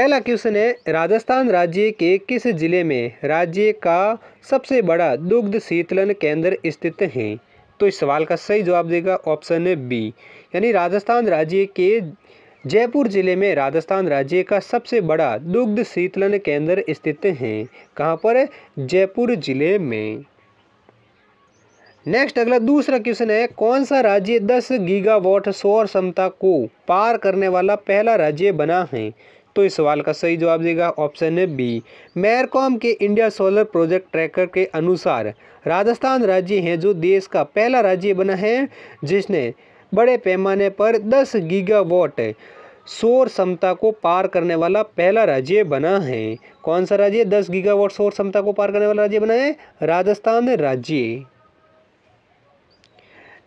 पहला क्वेश्चन है राजस्थान राज्य के किस जिले में राज्य का सबसे बड़ा दुग्ध शीतलन केंद्र स्थित है तो इस सवाल का सही जवाब देगा ऑप्शन बी यानी राजस्थान राज्य के जयपुर जिले में राजस्थान राज्य का सबसे बड़ा दुग्ध शीतलन केंद्र स्थित है कहाँ पर जयपुर जिले में नेक्स्ट अगला दूसरा क्वेश्चन है कौन सा राज्य 10 गीगावाट सौर क्षमता को पार करने वाला पहला राज्य बना है तो इस सवाल का सही जवाब देगा ऑप्शन है बी मैरकॉम के इंडिया सोलर प्रोजेक्ट ट्रैकर के अनुसार राजस्थान राज्य है जो देश का पहला राज्य बना है जिसने बड़े पैमाने पर 10 गीगावाट सौर क्षमता को पार करने वाला पहला राज्य बना है कौन सा राज्य 10 गीगावाट सौर क्षमता को पार करने वाला राज्य बना है राजस्थान राज्य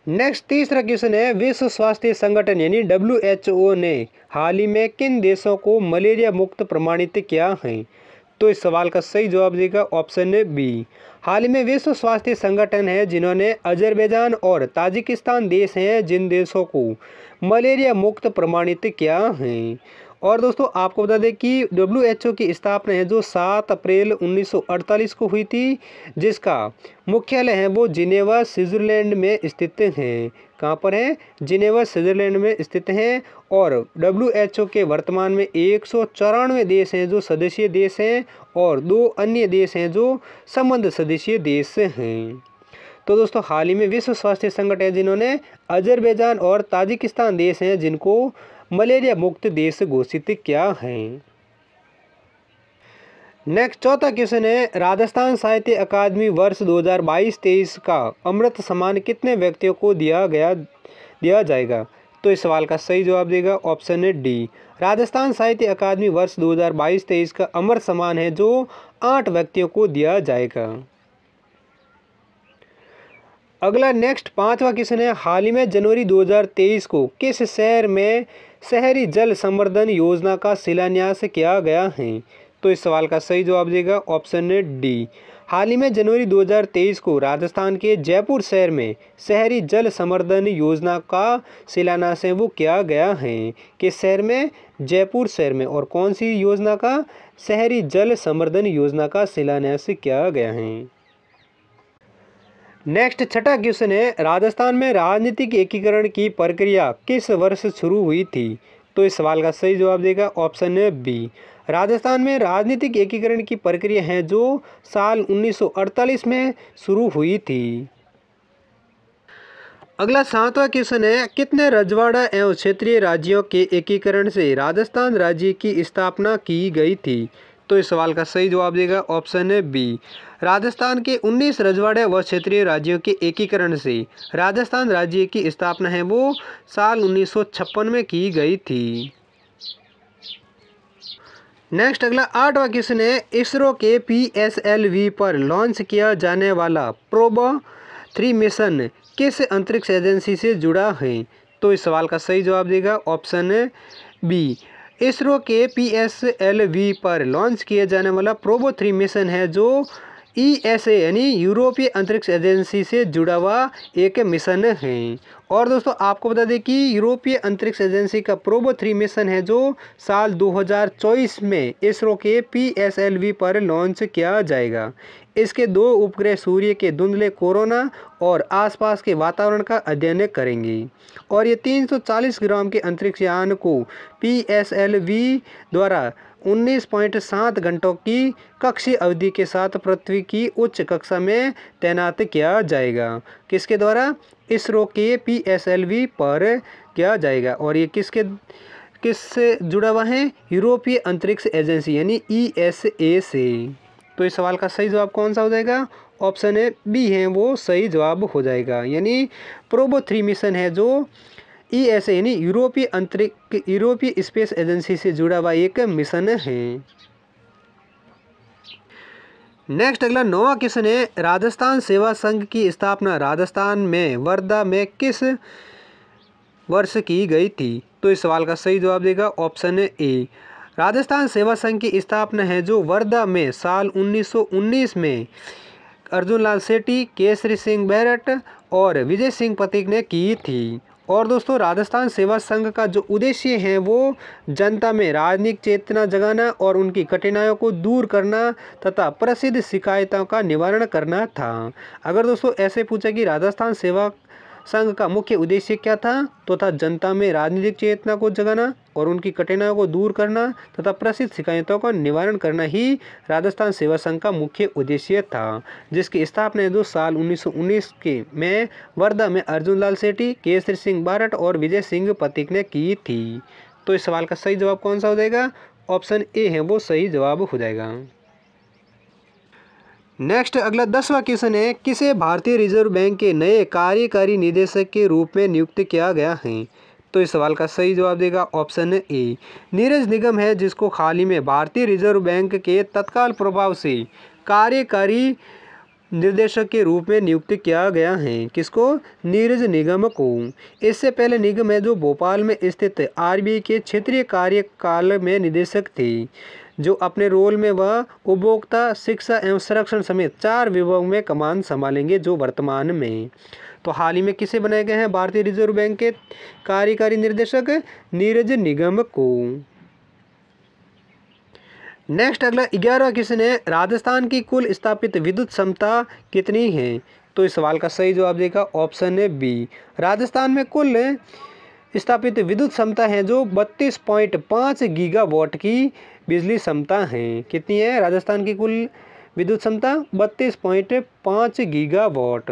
नेक्स्ट तीसरा क्वेश्चन है विश्व स्वास्थ्य संगठन यानी डब्ल्यू एच ओ ने हाल ही में किन देशों को मलेरिया मुक्त प्रमाणित किया है तो इस सवाल का सही जवाब देगा ऑप्शन बी हाल ही में विश्व स्वास्थ्य संगठन है जिन्होंने अजरबैजान और ताजिकिस्तान देश हैं जिन देशों को मलेरिया मुक्त प्रमाणित किया है और दोस्तों आपको बता दें कि डब्ल्यू की स्थापना है जो 7 अप्रैल 1948 को हुई थी जिसका मुख्यालय है वो जिनेवा स्विट्ज़रलैंड में स्थित हैं कहाँ पर है जिनेवा स्विट्ज़रलैंड में स्थित हैं और डब्ल्यू के वर्तमान में एक देश हैं जो सदस्यीय देश हैं और दो अन्य देश हैं जो संबंध सदस्यीय देश हैं तो दोस्तों हाल ही में विश्व स्वास्थ्य संगठन है जिन्होंने अजरबैजान और ताजिकिस्तान देश हैं जिनको मलेरिया मुक्त देश घोषित क्या हैं नेक्स्ट चौथा क्वेश्चन है राजस्थान साहित्य अकादमी वर्ष 2022-23 का अमृत सम्मान कितने व्यक्तियों को दिया गया दिया जाएगा तो इस सवाल का सही जवाब देगा ऑप्शन है डी राजस्थान साहित्य अकादमी वर्ष 2022-23 का अमर सम्मान है जो आठ व्यक्तियों को दिया जाएगा अगला नेक्स्ट पांचवा क्वेश्चन है हाल ही में जनवरी 2023 को किस शहर में शहरी जल संवर्धन योजना का शिलान्यास किया गया है तो इस सवाल का सही जवाब देगा ऑप्शन डी हाल ही में जनवरी 2023 को राजस्थान के जयपुर शहर में शहरी जल संवर्धन योजना का शिलान्यास है वो किया गया है कि शहर में जयपुर शहर में और कौन सी योजना का शहरी जल संवर्धन योजना का शिलान्यास किया गया है नेक्स्ट छठा क्वेश्चन है राजस्थान में राजनीतिक एकीकरण की प्रक्रिया किस वर्ष शुरू हुई थी तो इस सवाल का सही जवाब देगा ऑप्शन बी राजस्थान में राजनीतिक एकीकरण की प्रक्रिया है जो साल 1948 में शुरू हुई थी अगला सातवां क्वेश्चन है कितने रजवाड़ा एवं क्षेत्रीय राज्यों के एकीकरण से राजस्थान राज्य की स्थापना की गई थी तो इस सवाल का सही जवाब देगा ऑप्शन बी राजस्थान के 19 रजवाड़े व क्षेत्रीय राज्यों के एकीकरण से राजस्थान राज्य की स्थापना है वो साल उन्नीस में की गई थी नेक्स्ट अगला आठवा क्वेश्चन है इसरो के पी पर लॉन्च किया जाने वाला प्रोब थ्री मिशन किस अंतरिक्ष एजेंसी से जुड़ा है तो इस सवाल का सही जवाब देगा ऑप्शन बी इसरो के पी एस एल वी पर लॉन्च किया जाने वाला प्रोबो थ्री मिशन है जो ई एस ए यानी यूरोपीय अंतरिक्ष एजेंसी से जुड़ा हुआ एक मिशन है और दोस्तों आपको बता दें कि यूरोपीय अंतरिक्ष एजेंसी का प्रोबो थ्री मिशन है जो साल 2024 में इसरो के पी एस एल वी पर लॉन्च किया जाएगा इसके दो उपग्रह सूर्य के धुंधले कोरोना और आसपास के वातावरण का अध्ययन करेंगे और ये 340 ग्राम के अंतरिक्ष यान को पी द्वारा 19.7 घंटों की कक्षीय अवधि के साथ पृथ्वी की उच्च कक्षा में तैनात किया जाएगा किसके द्वारा इसरो के पी पर किया जाएगा और ये किसके किस से जुड़ा हुआ है यूरोपीय अंतरिक्ष एजेंसी यानी ई e से तो इस सवाल का सही जवाब कौन सा हो जाएगा ऑप्शन ए बी है वो सही जवाब हो जाएगा यानी प्रोबो थ्री मिशन है जो ई e एस यानी यूरोपीय अंतरिक्ष यूरोपीय स्पेस एजेंसी से जुड़ा हुआ एक मिशन है नेक्स्ट अगला नौवा क्वेश्चन है राजस्थान सेवा संघ की स्थापना राजस्थान में वर्धा में किस वर्ष की गई थी तो इस सवाल का सही जवाब देगा ऑप्शन ए राजस्थान सेवा संघ की स्थापना है जो वर्धा में साल 1919 में अर्जुन लाल सेठी केसरी सिंह बैरट और विजय सिंह पतिक ने की थी और दोस्तों राजस्थान सेवा संघ का जो उद्देश्य है वो जनता में राजनीतिक चेतना जगाना और उनकी कठिनाइयों को दूर करना तथा प्रसिद्ध शिकायतों का निवारण करना था अगर दोस्तों ऐसे पूछा कि राजस्थान सेवा संघ का मुख्य उद्देश्य क्या था तो था जनता में राजनीतिक चेतना को जगाना और उनकी कठिनाइयों को दूर करना तथा प्रसिद्ध शिकायतों का निवारण करना ही राजस्थान सेवा संघ का मुख्य उद्देश्य था जिसकी स्थापना दो साल 1919 के में वर्धा में अर्जुन लाल सेठी केसरी सिंह बारट और विजय सिंह पतिक ने की थी तो इस सवाल का सही जवाब कौन सा हो जाएगा ऑप्शन ए है वो सही जवाब हो जाएगा नेक्स्ट अगला दसवा क्वेश्चन है किसे भारतीय रिजर्व बैंक के नए कार्यकारी निदेशक के रूप में नियुक्त किया गया है तो इस सवाल का सही जवाब देगा ऑप्शन ए नीरज निगम है जिसको हाल ही में भारतीय रिजर्व बैंक के तत्काल प्रभाव से कार्यकारी निर्देशक के रूप में नियुक्त किया गया है किसको नीरज निगम को इससे पहले निगम है जो भोपाल में स्थित आरबीआई के क्षेत्रीय कार्यकाल में निदेशक थे जो अपने रोल में वह उपभोक्ता शिक्षा एवं संरक्षण समेत चार विभागों में कमान संभालेंगे जो वर्तमान में तो हाल ही में किसे बनाए गए हैं भारतीय रिजर्व बैंक के कार्यकारी निर्देशक नीरज निगम को नेक्स्ट अगला ग्यारह क्वेश्चन है राजस्थान की कुल स्थापित विद्युत क्षमता कितनी है तो इस सवाल का सही जवाब देगा ऑप्शन है बी राजस्थान में कुल स्थापित विद्युत क्षमता है जो 32.5 गीगावाट की बिजली क्षमता है कितनी है राजस्थान की कुल विद्युत क्षमता 32.5 गीगावाट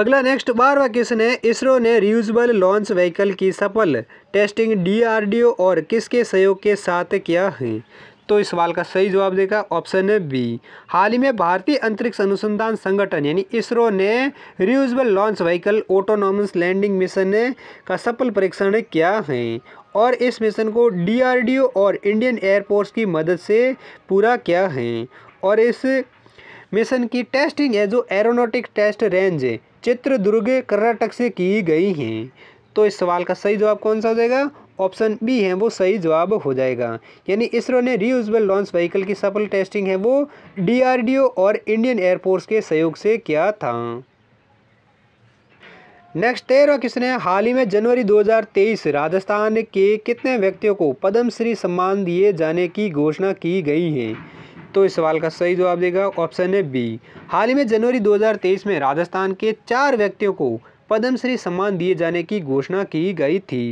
अगला नेक्स्ट बारवा क्वेश्चन है इसरो ने रियूजबल लॉन्च व्हीकल की सफल टेस्टिंग डीआरडीओ और किसके सहयोग के साथ किया है तो इस सवाल का सही जवाब देगा ऑप्शन है बी हाल ही में भारतीय अंतरिक्ष अनुसंधान संगठन यानी इसरो ने reusable launch vehicle autonomous landing mission का सफल परीक्षण किया है और इस मिशन को डी और इंडियन एयरफोर्स की मदद से पूरा किया है और इस मिशन की टेस्टिंग है जो aeronautic test range Chitradurga Karnataka से की गई है तो इस सवाल का सही जवाब कौन सा हो जाएगा ऑप्शन बी है वो सही जवाब हो जाएगा यानी इसरो ने रीयूजबल लॉन्च व्हीकल की सफल टेस्टिंग है वो डीआरडीओ और इंडियन एयरफोर्स के सहयोग से किया था नेक्स्ट तेरह किसने हाल ही में जनवरी 2023 राजस्थान के कितने व्यक्तियों को पद्मश्री सम्मान दिए जाने की घोषणा की गई है तो इस सवाल का सही जवाब देगा ऑप्शन है बी हाल ही में जनवरी 2023 में राजस्थान के चार व्यक्तियों को पद्मश्री सम्मान दिए जाने की घोषणा की गई थी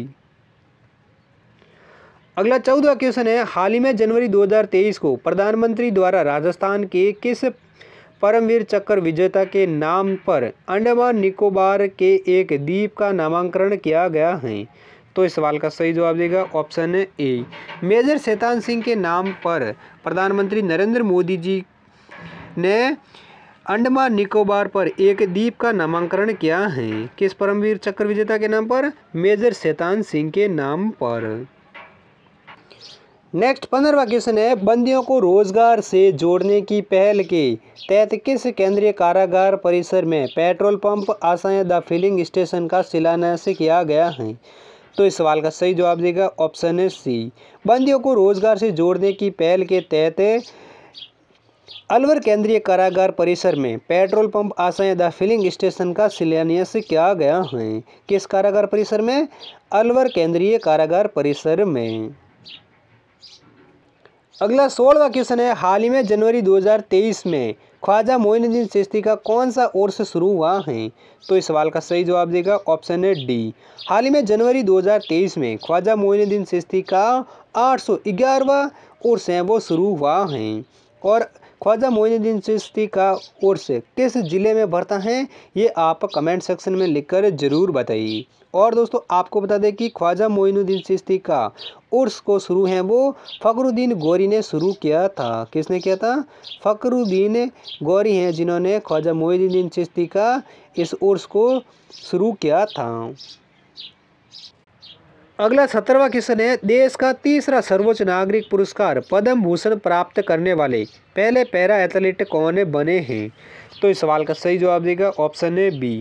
अगला चौदह क्वेश्चन है हाल ही में जनवरी 2023 को प्रधानमंत्री द्वारा राजस्थान के किस परमवीर चक्र विजेता के नाम पर अंडमान निकोबार के एक द्वीप का नामांकरण किया गया है तो इस सवाल का सही जवाब देगा ऑप्शन ए मेजर शैतान सिंह के नाम पर प्रधानमंत्री नरेंद्र मोदी जी ने अंडमान निकोबार पर एक द्वीप का नामांकरण किया है किस परमवीर चक्र विजेता के नाम पर मेजर शैतान सिंह के नाम पर नेक्स्ट पंद्रहवा क्वेश्चन है बंदियों को रोजगार से जोड़ने की पहल के तहत किस केंद्रीय कारागार परिसर में petrol pump Asha the filling station का शिलान्यास किया गया है तो इस सवाल का सही जवाब देगा ऑप्शन है सी बंदियों को रोजगार से जोड़ने की पहल के तहत अलवर केंद्रीय कारागार परिसर में पेट्रोल पंप आशाएं द फिलिंग स्टेशन का शिलान्यास किया गया है किस कारागार परिसर में अलवर केंद्रीय कारागार परिसर में अगला सोलवा क्वेश्चन है हाल ही में जनवरी 2023 में ख्वाजा मोइनुद्दीन चिश्ती का कौन सा कोर्स शुरू हुआ है तो इस सवाल का सही जवाब देगा ऑप्शन है डी हाल ही में जनवरी 2023 में ख्वाजा मोइनुद्दीन चिश्ती का आठ सौ ग्यारहवा कोर्स है वो शुरू हुआ है और ख्वाजा मोइनुद्दीन चिश्ती का कोर्स किस ज़िले में भरता है ये आप कमेंट सेक्शन में लिखकर ज़रूर बताइए और दोस्तों आपको बता दें कि ख्वाजा मोइनुद्दीन चिश्ती का उर्स को शुरू है वो फ़करुद्दीन गौरी ने शुरू किया था किसने किया था फ़करुद्दीन गौरी हैं जिन्होंने ख्वाजा मोइनुद्दीन चिश्ती का इस उर्स को शुरू किया था अगला सत्रहवा क्वेश्चन है देश का तीसरा सर्वोच्च नागरिक पुरस्कार पद्म भूषण प्राप्त करने वाले पहले पैरा एथलीट कौन बने हैं तो इस सवाल का सही जवाब देगा ऑप्शन है बी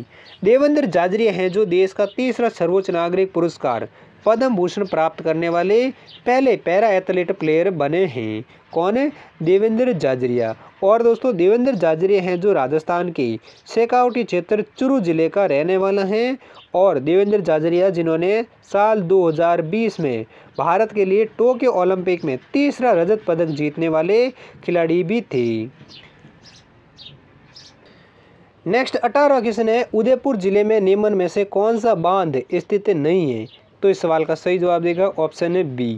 देवेंद्र जाजरिया हैं जो देश का तीसरा सर्वोच्च नागरिक पुरस्कार पद्म भूषण प्राप्त करने वाले पहले पैरा एथलीट प्लेयर बने हैं कौन है देवेंद्र जाजरिया और दोस्तों देवेंद्र जाजरिया हैं जो राजस्थान के शेखावटी क्षेत्र चुरू जिले का रहने वाला है और देवेंद्र जाजरिया जिन्होंने साल 2020 में भारत के लिए टोक्यो ओलंपिक में तीसरा रजत पदक जीतने वाले खिलाड़ी भी थे नेक्स्ट अठारह क्वेश्चन है उदयपुर जिले में निम्न में से कौन सा बांध स्थित नहीं है तो इस सवाल का सही जवाब देगा ऑप्शन है बी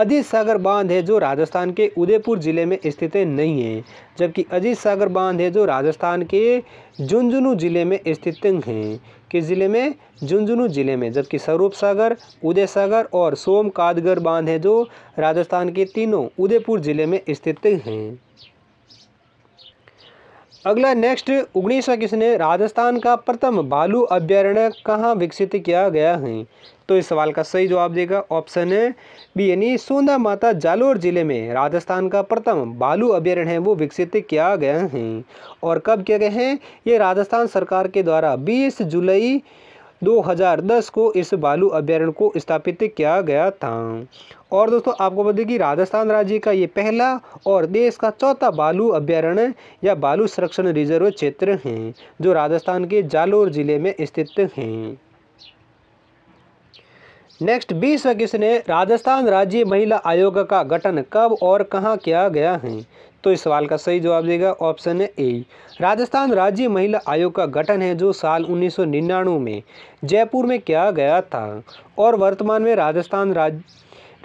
अजीत सागर बांध है जो राजस्थान के उदयपुर जिले में स्थित नहीं है जबकि अजीत सागर बांध है जो राजस्थान के झुंझुनू जिले में स्थित है किस जिले में झुंझुनू जिले में जबकि स्वरूप सागर उदय सागर और सोम कादगर बांध है जो राजस्थान के तीनों उदयपुर जिले में स्थित हैं अगला नेक्स्ट उन्नीस किसने राजस्थान का प्रथम बालू अभ्यारण्य कहाँ विकसित किया गया है तो इस सवाल का सही जवाब देगा ऑप्शन है बी यानी सोंदा माता जालोर जिले में राजस्थान का प्रथम बालू अभ्यारण्य है वो विकसित किया गया है और कब किया गया है ये राजस्थान सरकार के द्वारा बीस जुलाई 2010 को इस बालू अभ्यारण्य को स्थापित किया गया था और दोस्तों आपको बता दें कि राजस्थान राज्य का ये पहला और देश का चौथा बालू अभ्यारण्य या बालू संरक्षण रिजर्व क्षेत्र हैं जो राजस्थान के जालोर जिले में स्थित हैं नेक्स्ट बीस क्वेश्चन है राजस्थान राज्य महिला आयोग का गठन कब और कहाँ किया गया है तो इस सवाल का सही जवाब देगा ऑप्शन ए राजस्थान राज्य महिला आयोग का गठन है जो साल 1999 में जयपुर में किया गया था और वर्तमान में राजस्थान राज्य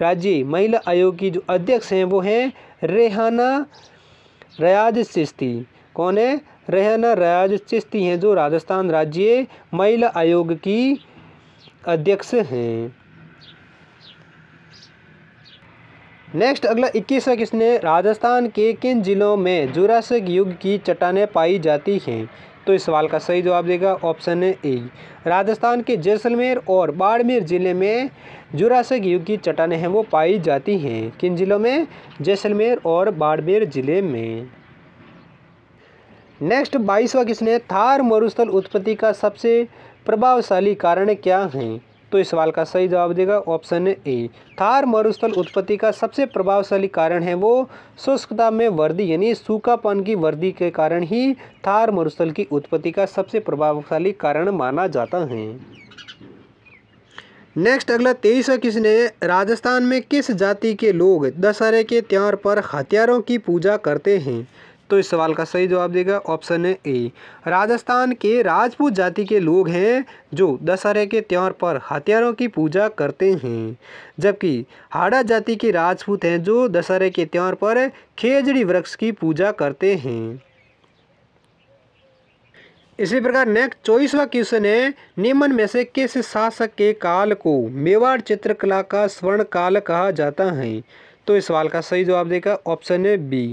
राज्य महिला आयोग की जो अध्यक्ष हैं वो हैं रेहाना रयाज चिश्ती कौन है रेहाना रयाज चिश्ती हैं जो राजस्थान राज्य महिला आयोग की अध्यक्ष हैं नेक्स्ट अगला इक्कीस किसने राजस्थान के किन जिलों में जुरासिक युग की चट्टानें पाई जाती हैं तो इस सवाल का सही जवाब देगा ऑप्शन ए राजस्थान के जैसलमेर और बाड़मेर ज़िले में जुरासिक युग की चट्टानें हैं वो पाई जाती हैं किन ज़िलों में जैसलमेर और बाड़मेर ज़िले में नेक्स्ट बाईसवा किसने है थार मरुस्थल उत्पत्ति का सबसे प्रभावशाली कारण क्या है तो इस सवाल का सही जवाब देगा ऑप्शन ए थार मरुस्थल उत्पत्ति का सबसे प्रभावशाली कारण है वो शुष्कता में वृद्धि यानी सूखापन की वृद्धि के कारण ही थार मरुस्थल की उत्पत्ति का सबसे प्रभावशाली कारण माना जाता है नेक्स्ट अगला तेईस है किसने राजस्थान में किस जाति के लोग दशहरे के त्यौहार पर हथियारों की पूजा करते हैं तो इस सवाल का सही जवाब देगा ऑप्शन ए राजस्थान के राजपूत जाति के लोग हैं जो दशहरे के त्यौहार पर हथियारों की पूजा करते हैं जबकि हाड़ा जाति के राजपूत हैं जो दशहरे के त्यौहार पर खेजड़ी वृक्ष की पूजा करते हैं इसी प्रकार नेक्स्ट चौबीसवा क्वेश्चन है निम्न में से किस शासक के काल को मेवाड़ चित्रकला का स्वर्ण काल कहा जाता है तो इस सवाल का सही जवाब देगा ऑप्शन है बी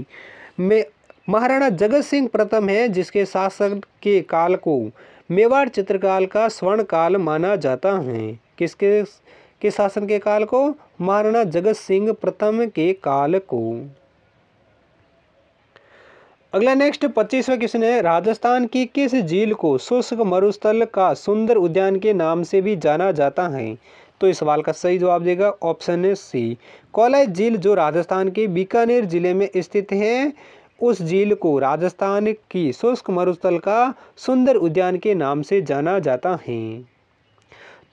में महाराणा जगत सिंह प्रथम है जिसके शासक के काल को मेवाड़ चित्रकाल का स्वर्ण काल माना जाता है किसके के शासन के काल को महाराणा जगत सिंह प्रथम के काल को अगला नेक्स्ट पच्चीसवा क्वेश्चन है राजस्थान की किस झील को शुष्क मरुस्थल का सुंदर उद्यान के नाम से भी जाना जाता है तो इस सवाल का सही जवाब देगा ऑप्शन है सी कोलाई झील जो राजस्थान के बीकानेर जिले में स्थित है उस झील को राजस्थान की शुष्क मरुस्थल का सुंदर उद्यान के नाम से जाना जाता है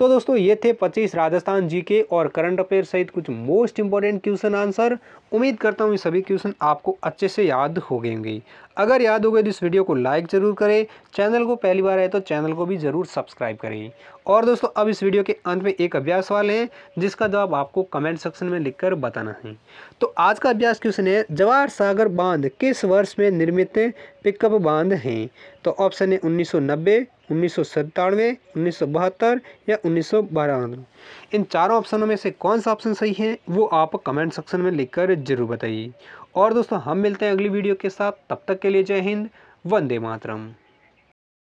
तो दोस्तों ये थे 25 राजस्थान जीके और करंट अफेयर सहित कुछ मोस्ट इंपॉर्टेंट क्वेश्चन आंसर उम्मीद करता हूँ ये सभी क्वेश्चन आपको अच्छे से याद हो गएंगे अगर याद हो गए तो इस वीडियो को लाइक ज़रूर करें चैनल को पहली बार आए तो चैनल को भी ज़रूर सब्सक्राइब करें और दोस्तों अब इस वीडियो के अंत में एक अभ्यास सवाल है जिसका जवाब आपको कमेंट सेक्शन में लिखकर बताना है तो आज का अभ्यास क्वेश्चन है जवाहर सागर बांध किस वर्ष में निर्मित पिकअप बांध हैं तो ऑप्शन है उन्नीस सौ नब्बे उन्नीस सौ सत्तानवे उन्नीस सौ बहत्तर या उन्नीस सौ इन चारों ऑप्शनों में से कौन सा ऑप्शन सही है वो आप कमेंट सेक्शन में लिखकर ज़रूर बताइए और दोस्तों हम मिलते हैं अगली वीडियो के साथ तब तक के लिए जय हिंद वंदे मातरम